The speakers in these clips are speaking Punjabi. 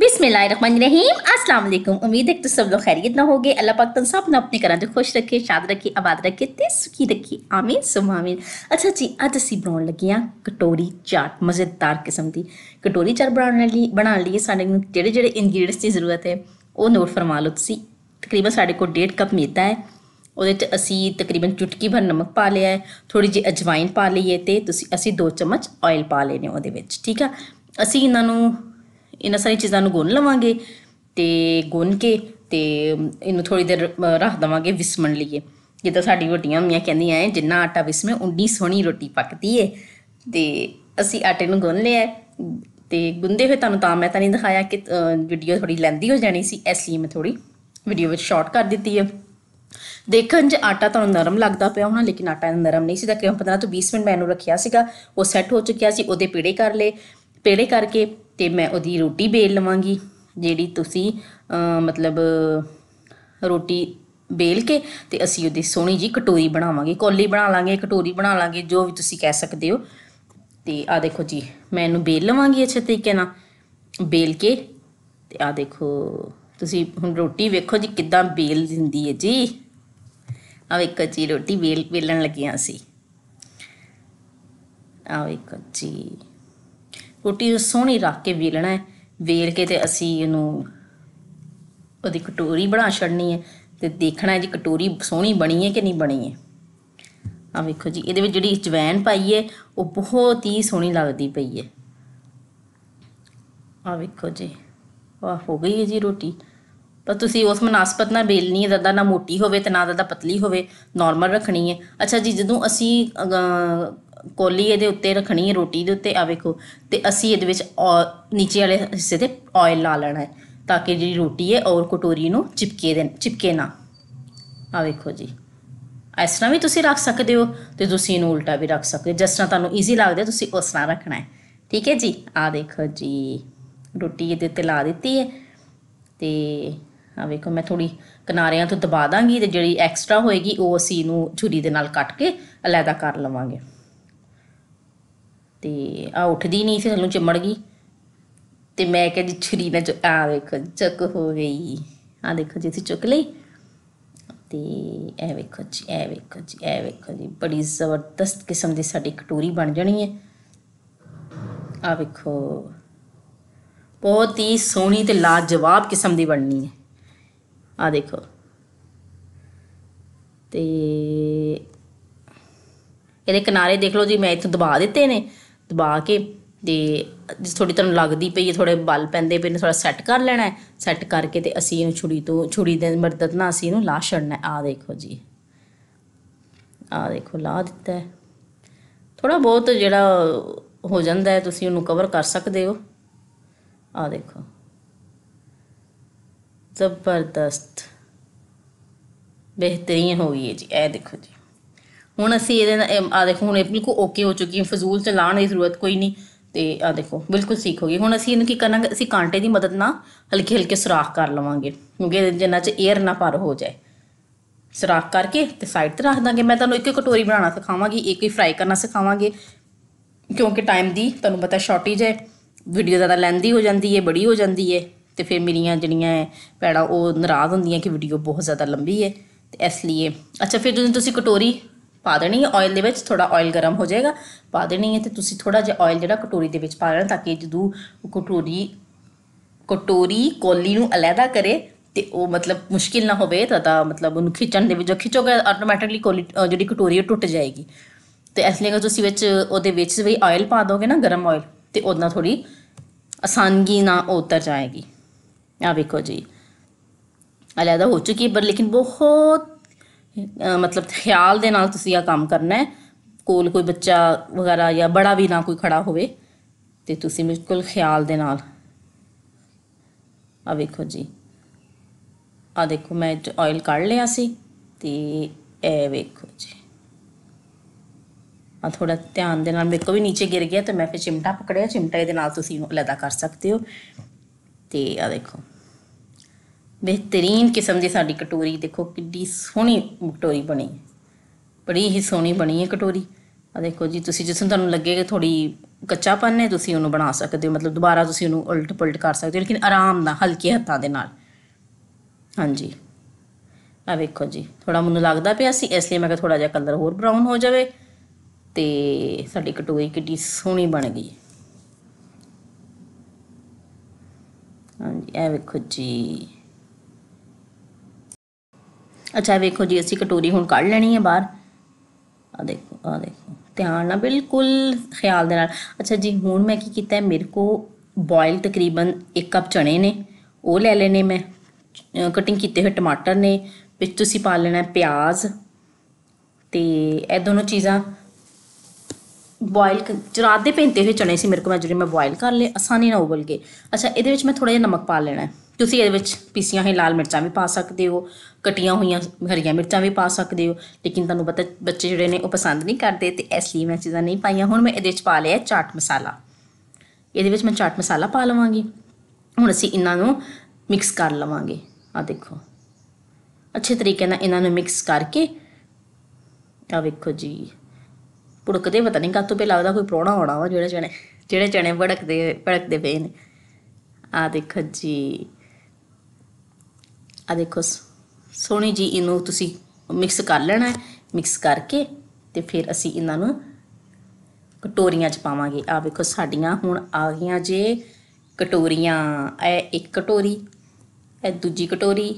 बिसमीम अस्सलाम वालेकुम उम्मीद है कि तो सब लोग खैरियत ना होगे अल्लाह पाक तुम सब ने अपने ਘਰਾਂ 'ਚ ਖੁਸ਼ ਰੱਖੇ ਸ਼ਾਦ ਰੱਖੇ ਆਬਾਦ ਰੱਖੇ ਤੇ ਸੁਖੀ ਰੱਖੇ ਆਮੀਨ ਸੁਮਾਮੀਨ ਅੱਛਾ ਜੀ ਅੱਜ ਅਸੀਂ ਬਣਾਉਣ ਲੱਗੇ ਆ ਕਟੋਰੀ ਚਾਟ ਮਜ਼ੇਦਾਰ ਕਿਸਮ ਦੀ ਕਟੋਰੀ ਚਾਟ ਬਣਾਉਣ ਲਈ ਬਣਾਉਣ ਲਈ ਸਾਨੂੰ ਜਿਹੜੇ ਜਿਹੜੇ ਇਨਗਰੀਡੀਐਂਟਸ ਦੀ ਜ਼ਰੂਰਤ ਹੈ ਉਹ ਨੋਟ ਫਰਮਾ ਲਓ ਤੁਸੀਂ ਤਕਰੀਬਨ ਸਾਡੇ ਕੋਲ 1.5 ਕੱਪ ਮੈਦਾ ਹੈ ਉਹਦੇ 'ਚ ਅਸੀਂ ਤਕਰੀਬਨ ਚੁਟਕੀ ਭਰ ਨਮਕ ਪਾ ਲਿਆ ਹੈ ਥੋੜੀ ਜਿਹੀ ਅਜਵਾਇਨ ਪਾ ਲਈ ਹੈ ਤੇ ਤੁਸੀਂ ਅਸੀਂ 2 ਚਮਚ ਆਇਲ ਪਾ ਲੈਨੇ ਉਹਦੇ ਵਿੱਚ ਠੀਕ ਆ ਅਸੀਂ ਇਹਨਾਂ ਨੂੰ ਇਹਨਾਂ ਸਾਰੀ ਚੀਜ਼ਾਂ ਨੂੰ ਗੁੰਨ ਲਵਾਂਗੇ ਤੇ ਗੁੰਨ ਕੇ ਤੇ ਇਹਨੂੰ ਥੋੜੀ ਦੇਰ ਰੱਖ ਦਵਾਂਗੇ ਵਿਸਮਣ ਲਈ ਜਿੱਦਾਂ ਸਾਡੀ ਵੱਡੀਆਂ ਹੁੰਦੀਆਂ ਕਹਿੰਦੀਆਂ ਐ ਜਿੰਨਾ ਆਟਾ ਵਿਸਮੇ ਉੰਨੀ ਸੋਹਣੀ ਰੋਟੀ ਪੱਕਦੀ ਏ ਤੇ ਅਸੀਂ ਆਟੇ ਨੂੰ ਗੁੰਨ ਲਿਆ ਤੇ ਗੁੰਦੇ ਹੋਏ ਤੁਹਾਨੂੰ ਤਾਂ ਮੈਂ ਤਾਂ ਨਹੀਂ ਦਿਖਾਇਆ ਕਿ ਵੀਡੀਓ ਥੋੜੀ ਲੈਂਦੀ ਹੋ ਜਾਣੀ ਸੀ ਇਸ ਲਈ ਮੈਂ ਥੋੜੀ ਵੀਡੀਓ ਵਿੱਚ ਸ਼ਾਰਟ ਕਰ ਦਿੱਤੀ ਹੈ ਦੇਖਣ 'ਚ ਆਟਾ ਤੁਹਾਨੂੰ ਨਰਮ ਲੱਗਦਾ ਪਿਆ ਹੋਣਾ ਲੇਕਿਨ ਆਟਾ ਨਰਮ ਨਹੀਂ ਸੀ ਤਾਂ ਕਿਉਂ 15 ਤੋਂ 20 ਮਿੰਟ ਮੈਨੂੰ ਰੱਖਿਆ ਸੀਗਾ ਉਹ ਸੈੱਟ ਹੋ ਚੁੱਕਿਆ ਸੀ ਉਹਦੇ ਪੇੜੇ ਕਰ ਲਏ ਪੇੜੇ ਕਰਕੇ ਤੇ ਮੈਂ ਉਹਦੀ ਰੋਟੀ ਬੇਲ ਲਵਾਂਗੀ ਜਿਹੜੀ ਤੁਸੀਂ ਮਤਲਬ ਰੋਟੀ ਬੇਲ ਕੇ ਤੇ ਅਸੀਂ ਉਹਦੀ ਸੋਹਣੀ ਜੀ ਕਟੋਰੀ ਬਣਾਵਾਂਗੇ ਕੋਲੀ ਬਣਾ ਲਾਂਗੇ ਕਟੋਰੀ ਬਣਾ ਲਾਂਗੇ ਜੋ ਵੀ ਤੁਸੀਂ ਕਹਿ ਸਕਦੇ ਹੋ ਤੇ ਆ ਦੇਖੋ ਜੀ ਮੈਂ ਇਹਨੂੰ ਬੇਲ ਲਵਾਂਗੀ ਅੱਛੇ ਤਰੀਕੇ ਨਾਲ ਬੇਲ ਕੇ ਤੇ ਆ ਦੇਖੋ ਤੁਸੀਂ ਹੁਣ ਰੋਟੀ ਵੇਖੋ ਜੀ ਕਿੱਦਾਂ ਬੇਲ ਦਿੰਦੀ ਹੈ ਜੀ ਆ ਵੇਖੋ ਜੀ ਰੋਟੀ ਬੇਲ ਬੇਲਣ ਲੱਗੀਆਂ ਸੀ ਆ ਵੇਖੋ ਜੀ ਰੋਟੀ ਨੂੰ ਸੋਹਣੀ ਰੱਖ ਕੇ ਵੇਲਣਾ ਹੈ ਵੇਲ ਕੇ ਤੇ ਅਸੀਂ ਇਹਨੂੰ ਉਹਦੀ ਕਟੋਰੀ ਬਣਾ ਛੜਨੀ ਹੈ ਤੇ ਦੇਖਣਾ ਹੈ ਜੀ ਕਟੋਰੀ ਸੋਹਣੀ ਬਣੀ ਹੈ ਕਿ ਨਹੀਂ ਬਣੀ ਹੈ ਆ ਵੇਖੋ ਜੀ ਇਹਦੇ ਵਿੱਚ ਜਿਹੜੀ ਅਜਵੈਨ ਪਾਈ ਹੈ ਉਹ ਬਹੁਤ ਹੀ ਸੋਹਣੀ ਲੱਗਦੀ ਪਈ ਹੈ ਆ ਵੇਖੋ ਜੀ ਵਾਹ ਹੋ ਗਈ ਹੈ ਜੀ ਰੋਟੀ ਪਰ ਤੁਸੀਂ ਉਸ ਮਨਾਸਪਤ ਨਾਲ ਬੇਲਣੀ ਹੈ ਜ਼ਿਆਦਾ ਨਾ ਮੋਟੀ ਹੋਵੇ ਤੇ ਨਾ ਜ਼ਿਆਦਾ ਪਤਲੀ ਹੋਵੇ ਨਾਰਮਲ ਰੱਖਣੀ ਹੈ ਅੱਛਾ ਜੀ ਜਦੋਂ ਅਸੀਂ ਕੋਲੀ ਇਹਦੇ ਉੱਤੇ ਰੱਖਣੀ ਹੈ ਰੋਟੀ ਦੇ ਉੱਤੇ ਆ ਵੇਖੋ ਤੇ ਅਸੀਂ ਇਹਦੇ ਵਿੱਚ ਨੀਚੇ ਵਾਲੇ ਹਿੱਸੇ ਤੇ ਆਇਲ ਲਾ ਲੈਣਾ ਹੈ ਤਾਂ ਕਿ ਜਿਹੜੀ ਰੋਟੀ ਹੈ ਔਰ ਕਟੋਰੀ ਨੂੰ ਚਿਪਕੇ ਦੇ ਚਿਪਕੇ ਨਾ ਆ ਵੇਖੋ ਜੀ ਇਸ ਤਰ੍ਹਾਂ ਵੀ ਤੁਸੀਂ ਰੱਖ ਸਕਦੇ ਹੋ ਤੇ ਤੁਸੀਂ ਇਹਨੂੰ ਉਲਟਾ ਵੀ ਰੱਖ ਸਕਦੇ ਜਿਸ ਤਰ੍ਹਾਂ ਤੁਹਾਨੂੰ ਈਜ਼ੀ ਲੱਗਦਾ ਤੁਸੀਂ ਉਸ ਤਰ੍ਹਾਂ ਰੱਖਣਾ ਹੈ ਠੀਕ ਹੈ ਜੀ ਆ ਦੇਖੋ ਜੀ ਰੋਟੀ ਇਹਦੇ ਤੇ ਲਾ ਦਿੱਤੀ ਹੈ ਤੇ ਆ ਵੇਖੋ ਮੈਂ ਥੋੜੀ ਕਿਨਾਰਿਆਂ ਤੋਂ ਦਬਾ ਦਾਂਗੀ ਤੇ ਜਿਹੜੀ ਐਕਸਟਰਾ ਹੋਏਗੀ ਉਹ ਅਸੀਂ ਇਹਨੂੰ ਛੁਰੀ ਦੇ ਨਾਲ ਕੱਟ ਕੇ ਅਲੱਗਾ ਕਰ ਲਵਾਂਗੇ ਤੇ ਆ ਉੱਠਦੀ ਨਹੀਂ ਸੀ ਥੱਲੋਂ ਚਿੰਮੜ ਗਈ ਤੇ ਮੈਂ ਕਿਹਾ ਜੀ ਛੁਰੀ ਨਾਲ ਆ ਵੇਖੋ ਚੱਕ ਹੋ ਗਈ ਆ ਦੇਖੋ ਜੀ ਤੁਸੀਂ ਚੁੱਕ ਲਈ ਤੇ ਐ ਵੇਖੋ ਜੀ ਐ ਵੇਖੋ ਜੀ ਐ ਵੇਖੋ ਜੀ ਬੜੀ ਜ਼ਬਰਦਸਤ ਕਿਸਮ ਦੀ ਸਾਡੀ ਕਟੋਰੀ ਬਣ ਜਾਣੀ ਹੈ ਆ ਵੇਖੋ ਬਹੁਤ ਹੀ ਸੋਹਣੀ ਤੇ ਲਾਜਵਾਬ ਕਿਸਮ ਦੀ ਬਣਨੀ ਹੈ ਆ ਦੇਖੋ ਤੇ ਇਹਦੇ ਕਿਨਾਰੇ ਦੇਖ ਲਓ ਜੀ ਮੈਂ ਇੱਥੇ ਦਬਾ ਦਿੱਤੇ ਨੇ ਦਬਾ ਕੇ ਤੇ ਜਿਸ ਥੋੜੀ ਤੁਹਾਨੂੰ ਲੱਗਦੀ ਪਈ ਹੈ ਥੋੜੇ ਬਲ ਪੈਂਦੇ ਪਏ ਨੇ ਥੋੜਾ ਸੈੱਟ ਕਰ ਲੈਣਾ ਹੈ ਸੈੱਟ ਕਰਕੇ ਤੇ ਅਸੀਂ ਇਹਨੂੰ ਛੁਰੀ ਤੋਂ ਛੁਰੀ ਦੇ ਮਦਦ ਨਾਲ ਅਸੀਂ ਇਹਨੂੰ ਲਾ ਛੜਨਾ ਆ ਦੇਖੋ ਜੀ ਆ ਦੇਖੋ ਲਾ ਦਿੱਤਾ ਹੈ ਥੋੜਾ ਬਹੁਤ ਜਿਹੜਾ ਹੋ ਜਾਂਦਾ ਹੈ ਤੁਸੀਂ ਉਹਨੂੰ ਕਵਰ ਕਰ ਸਕਦੇ ਹੋ ਆ ਦੇਖੋ ਜ਼ਬਰਦਸਤ ਬਿਹਤਰੀਨ ਹੋ ਗਈ ਹੈ ਜੀ ਇਹ ਦੇਖੋ ਜੀ ਹੁਣ ਅਸੀਂ ਇਹਦੇ ਆ ਦੇਖੋ ਹੁਣ ਇਹ ਬਿਲਕੁਲ ਓਕੇ ਹੋ ਚੁੱਕੀ ਹੈ ਫਜ਼ੂਲ ਤੇ ਲਾਣ ਦੀ ਜ਼ਰੂਰਤ ਕੋਈ ਨਹੀਂ ਤੇ ਆ ਦੇਖੋ ਬਿਲਕੁਲ ਸਿੱਖ ਹੋ ਗਈ ਹੁਣ ਅਸੀਂ ਇਹਨੂੰ ਕੀ ਕਰਨਾ ਅਸੀਂ ਕਾਂਟੇ ਦੀ ਮਦਦ ਨਾਲ ਹਲਕੇ ਹਲਕੇ ਸੁਰਾਖ ਕਰ ਲਵਾਂਗੇ ਕਿਉਂਕਿ ਜਿੰਨਾ ਚ 에ਅਰ ਨਾ ਭਰ ਹੋ ਜਾਏ ਸੁਰਾਖ ਕਰਕੇ ਤੇ ਸਾਈਡ ਤੇ ਰੱਖ ਦਾਂਗੇ ਮੈਂ ਤੁਹਾਨੂੰ ਇੱਕ ਇੱਕ ਕਟੋਰੀ ਬਣਾਉਣਾ ਸਿਖਾਵਾਂਗੀ ਇੱਕ ਹੀ ਫਰਾਈ ਕਰਨਾ ਸਿਖਾਵਾਂਗੇ ਕਿਉਂਕਿ ਟਾਈਮ ਦੀ ਤੁਹਾਨੂੰ ਪਤਾ ਸ਼ਾਰਟੇਜ ਹੈ ਵੀਡੀਓ ਜ਼ਿਆਦਾ ਲੈਂਦੀ ਹੋ ਜਾਂਦੀ ਹੈ ਬੜੀ ਹੋ ਜਾਂਦੀ ਹੈ ਤੇ ਫਿਰ ਮੇਰੀਆਂ ਜਿਹੜੀਆਂ ਪੈੜਾ ਉਹ ਨਰਾਜ਼ ਹੁੰਦੀਆਂ ਕਿ ਵੀਡੀਓ ਬਹੁਤ ਜ਼ਿਆਦਾ ਲੰਬੀ ਹੈ ਤੇ ਇਸ ਲਈ ਅੱਛਾ ਫਿਰ ਜਦੋਂ ਤੁਸੀਂ ਕਟੋਰੀ ਪਾ ਦੇਣੀ ਹੈ ਆਇਲ ਦੇ ਵਿੱਚ ਥੋੜਾ ਆਇਲ ਗਰਮ ਹੋ ਜਾਏਗਾ ਪਾ ਦੇਣੀ ਹੈ ਤੇ ਤੁਸੀਂ ਥੋੜਾ ਜਿਹਾ ਆਇਲ ਜਿਹੜਾ ਕਟੋਰੀ ਦੇ ਵਿੱਚ ਪਾ ਲੈਣਾ ਤਾਂ ਕਿ ਜਦੋਂ ਕਟੋਰੀ ਕਟੋਰੀ ਕੋਲੀ ਨੂੰ ਅਲੱਗਾ ਕਰੇ ਤੇ ਉਹ ਮਤਲਬ ਮੁਸ਼ਕਿਲ ਨਾ ਹੋਵੇ ਤਾਂ ਮਤਲਬ ਉਹਨੂੰ ਖਿੱਚਣ ਦੇ ਵਿੱਚ ਜੋ ਖਿੱਚੋਗੇ ਆਟੋਮੈਟਿਕਲੀ ਕੋਲੀ ਜਿਹੜੀ ਕਟੋਰੀ ਉਹ ਟੁੱਟ ਜਾਏਗੀ ਤੇ ਇਸ ਲਈ ਤੁਸੀਂ ਵਿੱਚ ਉਹਦੇ ਵਿੱਚ ਵੀ ਆਇਲ ਪਾ ਦੋਗੇ ਨਾ ਗਰਮ ਆਇਲ ਤੇ ਉਹਦਾ ਥੋੜੀ ਆਸਾਨਗੀ ਨਾਲ ਉਤਰ ਜਾਏਗੀ ਆ ਵੇਖੋ ਜੀ ਅਲੱਗਾ ਹੋ ਚੁੱਕੀ ਪਰ ਲੇਕਿਨ ਬਹੁਤ ਮਤਲਬ ਖਿਆਲ ਦੇ ਨਾਲ ਤੁਸੀਂ ਇਹ ਕੰਮ ਕਰਨਾ ਹੈ ਕੋਲ ਕੋਈ ਬੱਚਾ ਵਗੈਰਾ ਜਾਂ ਬੜਾ ਵੀ ਨਾ ਕੋਈ ਖੜਾ ਹੋਵੇ ਤੇ ਤੁਸੀਂ ਬਿਲਕੁਲ ਖਿਆਲ ਦੇ ਨਾਲ ਆ ਵੇਖੋ ਜੀ ਆ ਦੇਖੋ ਮੈਂ ਆਇਲ ਕੱਢ ਲਿਆ ਸੀ ਤੇ ਇਹ ਵੇਖੋ ਜੀ ਆ ਥੋੜਾ ਧਿਆਨ ਦੇ ਨਾਲ ਮੇਰੇ ਕੋ ਵੀ نیچے ਗਿਰ ਗਿਆ ਤੇ ਮੈਂ ਫਿਰ ਚਿਮਟਾ ਪਕੜਿਆ ਚਿਮਟੇ ਦੇ ਨਾਲ ਤੁਸੀਂ ਇਹਨੂੰ ਅਲੱਗਾ ਕਰ ਸਕਦੇ ਹੋ ਤੇ ਆ ਦੇਖੋ ਬਿਹਤਰੀਨ ਕਿਸਮ ਦੀ ਸਾਡੀ ਕਟੋਰੀ ਦੇਖੋ ਕਿੰਨੀ ਸੋਹਣੀ ਕਟੋਰੀ ਬਣੀ ਬੜੀ ਹੀ ਸੋਹਣੀ ਬਣੀ ਹੈ ਕਟੋਰੀ ਆ ਦੇਖੋ ਜੀ ਤੁਸੀਂ ਜਿਸ ਨੂੰ ਤੁਹਾਨੂੰ ਲੱਗੇਗਾ ਥੋੜੀ ਪੰਨ ਹੈ ਤੁਸੀਂ ਉਹਨੂੰ ਬਣਾ ਸਕਦੇ ਹੋ ਮਤਲਬ ਦੁਬਾਰਾ ਤੁਸੀਂ ਉਹਨੂੰ ਉਲਟ ਪੁਲਟ ਕਰ ਸਕਦੇ ਹੋ ਲੇਕਿਨ ਆਰਾਮ ਨਾਲ ਹਲਕੇ ਹੱਥਾਂ ਦੇ ਨਾਲ ਹਾਂਜੀ ਆ ਵੇਖੋ ਜੀ ਥੋੜਾ ਮੈਨੂੰ ਲੱਗਦਾ ਪਿਆ ਸੀ ਇਸ ਲਈ ਮੈਂ ਕਿਹਾ ਥੋੜਾ ਜਿਹਾ ਕਲਰ ਹੋਰ ਬਰਾਊਨ ਹੋ ਜਾਵੇ ਤੇ ਸਾਡੀ ਕਟੋਰੀ ਕਿੰਨੀ ਸੋਹਣੀ ਬਣ ਗਈ ਹਾਂਜੀ ਇਹ ਵੇਖੋ ਜੀ ਅੱਛਾ ਵੇਖੋ ਜੀ ਅਸੀਂ ਕਟੋਰੀ ਹੁਣ ਕੱਢ ਲੈਣੀ ਹੈ ਬਾਹਰ ਆ ਦੇਖੋ ਆ ਦੇਖੋ ਧਿਆਨ ਨਾਲ ਬਿਲਕੁਲ ਖਿਆਲ ਦੇ ਨਾਲ ਅੱਛਾ ਜੀ ਹੁਣ ਮੈਂ ਕੀ ਕੀਤਾ ਮੇਰੇ ਕੋ ਬੋਇਲ ਤਕਰੀਬਨ 1 ਕੱਪ ਚਣੇ ਨੇ ਉਹ ਲੈ ਲੈਨੇ ਮੈਂ ਕਟਿੰਗ ਕੀਤੇ ਹੋਏ ਟਮਾਟਰ ਨੇ ਵਿੱਚ ਤੁਸੀਂ ਪਾ ਲੈਣਾ ਪਿਆਜ਼ ਤੇ ਇਹ ਦੋਨੋਂ ਚੀਜ਼ਾਂ ਬੋਇਲ ਰਾਤ ਦੇ ਪੈਂਤੇ ਹੋਏ ਚਣੇ ਸੀ ਮੇਰੇ ਕੋ ਮੈਂ ਜਿਹੜੇ ਮੈਂ ਬੋਇਲ ਕਰ ਲਏ ਆਸਾਨੀ ਨਾਲ ਉਬਲ ਗਏ ਅੱਛਾ ਇਹਦੇ ਵਿੱਚ ਮੈਂ ਥੋੜਾ ਜਿਹਾ ਨਮਕ ਪਾ ਲੈਣਾ ਤੁਸੀਂ ਇਹਦੇ ਵਿੱਚ ਪੀਸੀਆਂ ਹੋਈਆਂ ਲਾਲ ਮਿਰਚਾਂ ਵੀ ਪਾ ਸਕਦੇ ਹੋ ਕਟੀਆਂ ਹੋਈਆਂ ਹਰੀਆਂ ਮਿਰਚਾਂ ਵੀ ਪਾ ਸਕਦੇ ਹੋ ਲੇਕਿਨ ਤੁਹਾਨੂੰ ਪਤਾ ਬੱਚੇ ਜਿਹੜੇ ਨੇ ਉਹ ਪਸੰਦ ਨਹੀਂ ਕਰਦੇ ਤੇ ਇਸ ਲਈ ਮੈਂ ਚੀਜ਼ਾਂ ਨਹੀਂ ਪਾਈਆਂ ਹੁਣ ਮੈਂ ਇਹਦੇ ਵਿੱਚ ਪਾ ਲਿਆ ਚਾਟ ਮਸਾਲਾ ਇਹਦੇ ਵਿੱਚ ਮੈਂ ਚਾਟ ਮਸਾਲਾ ਪਾ ਲਵਾਂਗੀ ਹੁਣ ਅਸੀਂ ਇਹਨਾਂ ਨੂੰ ਮਿਕਸ ਕਰ ਲਵਾਂਗੇ ਆ ਦੇਖੋ ਅੱਛੇ ਤਰੀਕੇ ਨਾਲ ਇਹਨਾਂ ਨੂੰ ਮਿਕਸ ਕਰਕੇ ਆ ਵੇਖੋ ਜੀ ਭੁੜਕਦੇ ਪਤਾ ਨਹੀਂ ਕਾਤੋਂ ਪੇ ਲੱਗਦਾ ਕੋਈ ਪ੍ਰੋਣਾ ਹੋਣਾ ਵਾ ਜਿਹੜੇ ਚਣੇ ਜਿਹੜੇ ਚਣੇ ਭੜਕਦੇ ਭੜਕਦੇ ਪਏ ਨੇ ਆ ਦੇਖੋ ਜੀ ਆ ਦੇਖੋ ਸੋਹਣੀ ਜੀ ਇਹਨੂੰ ਤੁਸੀਂ ਮਿਕਸ ਕਰ ਲੈਣਾ ਹੈ ਮਿਕਸ ਕਰਕੇ ਤੇ ਫਿਰ ਅਸੀਂ ਇਹਨਾਂ ਨੂੰ ਕਟੋਰੀਆਂ 'ਚ ਪਾਵਾਂਗੇ ਆ ਵੇਖੋ ਸਾਡੀਆਂ ਹੁਣ ਆ ਗਈਆਂ ਜੇ ਕਟੋਰੀਆਂ ਇਹ ਇੱਕ ਕਟੋਰੀ ਇਹ ਦੂਜੀ ਕਟੋਰੀ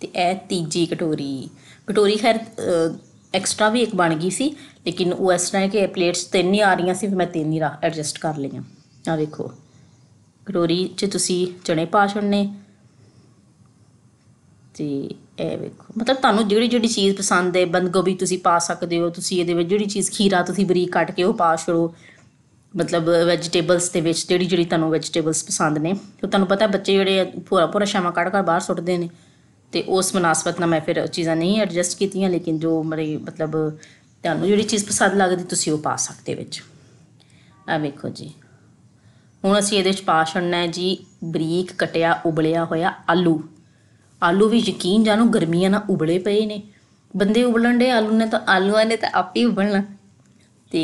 ਤੇ ਇਹ ਤੀਜੀ ਕਟੋਰੀ ਕਟੋਰੀ ਖੈਰ ਐਕਸਟਰਾ ਵੀ ਇੱਕ ਬਣ ਗਈ ਸੀ ਲੇਕਿਨ ਉਹ ਇਸ ਤਰ੍ਹਾਂ ਕਿ ਪਲੇਟਸ ਤਿੰਨ ਹੀ ਆ ਰਹੀਆਂ ਸੀ ਫਿਰ ਮੈਂ ਤਿੰਨ ਹੀ ਐਡਜਸਟ ਕਰ ਲਈਆਂ ਆ ਵੇਖੋ ਕਟੋਰੀ 'ਚ ਤੁਸੀਂ ਚਣੇ ਪਾ ਛੜਨੇ ਤੇ ਇਹ ਵੇਖੋ ਮਤਲਬ ਤੁਹਾਨੂੰ ਜਿਹੜੀ ਜਿਹੜੀ ਚੀਜ਼ ਪਸੰਦ ਹੈ ਬੰਦ ਗੋਭੀ ਤੁਸੀਂ ਪਾ ਸਕਦੇ ਹੋ ਤੁਸੀਂ ਇਹਦੇ ਵਿੱਚ ਜਿਹੜੀ ਚੀਜ਼ ਖੀਰਾ ਤੁਸੀਂ ਬਰੀਕ ਕੱਟ ਕੇ ਉਹ ਪਾ ਛੜੋ ਮਤਲਬ ਵੈਜੀਟੇਬਲਸ ਦੇ ਵਿੱਚ ਜਿਹੜੀ ਜਿਹੜੀ ਤੁਹਾਨੂੰ ਵੈਜੀਟੇਬਲਸ ਪਸੰਦ ਨੇ ਉਹ ਤੁਹਾਨੂੰ ਪਤਾ ਬੱਚੇ ਜਿਹੜੇ ਪੂਰਾ ਪੂਰਾ ਸ਼ਾਮਾ ਕੱਢ ਕੇ ਬਾਹਰ ਸੁੱਟਦੇ ਨੇ ਤੇ ਉਸ ਮناسبਤ ਨਾਲ ਮੈਂ ਫਿਰ ਚੀਜ਼ਾਂ ਨਹੀਂ ਐਡਜਸਟ ਕੀਤੀਆਂ ਲੇਕਿਨ ਜੋ ਮਰੇ ਮਤਲਬ ਤੁਹਾਨੂੰ ਜਿਹੜੀ ਚੀਜ਼ ਪਸੰਦ ਲੱਗਦੀ ਤੁਸੀਂ ਉਹ ਪਾ ਸਕਦੇ ਵਿੱਚ ਆ ਵੇਖੋ ਜੀ ਹੁਣ ਅਸੀਂ ਇਹਦੇ ਵਿੱਚ ਪਾ ਛੜਨਾ ਹੈ ਜੀ ਬਰੀਕ ਕਟਿਆ ਉਬਲਿਆ ਹੋਇਆ ਆਲੂ ਆਲੂ ਵੀ ਯਕੀਨ ਜਾਨੋ ਗਰਮੀਆਂ ਨਾਲ ਉਬਲੇ ਪਏ ਨੇ ਬੰਦੇ ਉਬਲਣ ਦੇ ਆਲੂ ਨੇ ਤਾਂ ਆਲੂਆਂ ਨੇ ਤਾਂ ਆਪੇ ਉਬਲਣਾ ਤੇ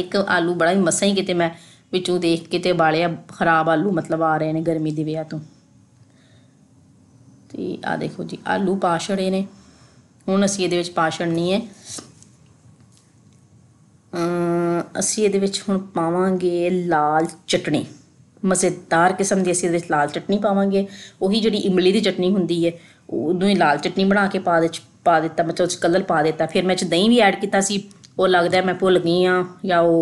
ਇੱਕ ਆਲੂ ਬੜਾ ਹੀ ਮਸਾਂ ਹੀ ਕਿਤੇ ਮੈਂ ਵਿੱਚੋਂ ਦੇਖ ਕੇ ਤੇ ਬਾਲਿਆ ਖਰਾਬ ਆਲੂ ਮਤਲਬ ਆ ਰਹੇ ਨੇ ਗਰਮੀ ਦੀ ਵਿਆਹ ਤੋਂ ਤੇ ਆ ਦੇਖੋ ਜੀ ਆਲੂ ਪਾਛੜੇ ਨੇ ਹੁਣ ਅਸੀਂ ਇਹਦੇ ਵਿੱਚ ਪਾਛੜਨੀ ਹੈ ਅਸੀਂ ਇਹਦੇ ਵਿੱਚ ਹੁਣ ਪਾਵਾਂਗੇ ਲਾਲ ਚਟਣੀ मज़ेदार किस्म की असं लाल चटनी पावे उ जी इमली की चटनी होंगी है उदू ही लाल चटनी बना के पा दे पा दिता मतलब कलर पा दिता फिर मैं दही भी ऐड किया लगता मैं भुल गई हाँ या वो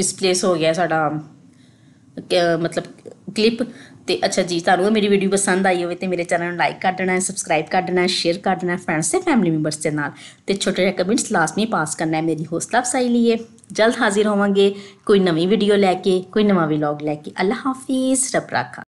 मिसप्लेस हो गया साढ़ा मतलब ਕਲਿੱਪ ਤੇ ਅੱਛਾ ਜੀ ਤੁਹਾਨੂੰ ਮੇਰੀ ਵੀਡੀਓ ਪਸੰਦ ਆਈ ਹੋਵੇ ਤੇ ਮੇਰੇ ਚੈਨਲ ਨੂੰ ਲਾਈਕ ਕਰ ਦੇਣਾ ਸਬਸਕ੍ਰਾਈਬ ਕਰ ਦੇਣਾ ਸ਼ੇਅਰ ਕਰ ਦੇਣਾ ਫਰੈਂਡਸ ਤੇ ਫੈਮਿਲੀ ਮੈਂਬਰਸ ਦੇ ਨਾਲ ਤੇ ਛੋਟੇ ਜਿਹੇ ਕਮੈਂਟਸ ਲਾਜ਼ਮੀ ਪਾਸ ਕਰਨਾ ਹੈ ਮੇਰੀ ਹੌਸਲਾ ਅਫਸਾਈ ਲਈਏ ਜਲਦ ਹਾਜ਼ਰ ਹੋਵਾਂਗੇ ਕੋਈ ਨਵੀਂ ਵੀਡੀਓ ਲੈ ਕੇ ਕੋਈ ਨਵਾਂ ਵਲੌਗ ਲੈ ਕੇ ਅੱਲਾ ਹਾਫਿਜ਼ ਰੱਬ ਰਾਖਾ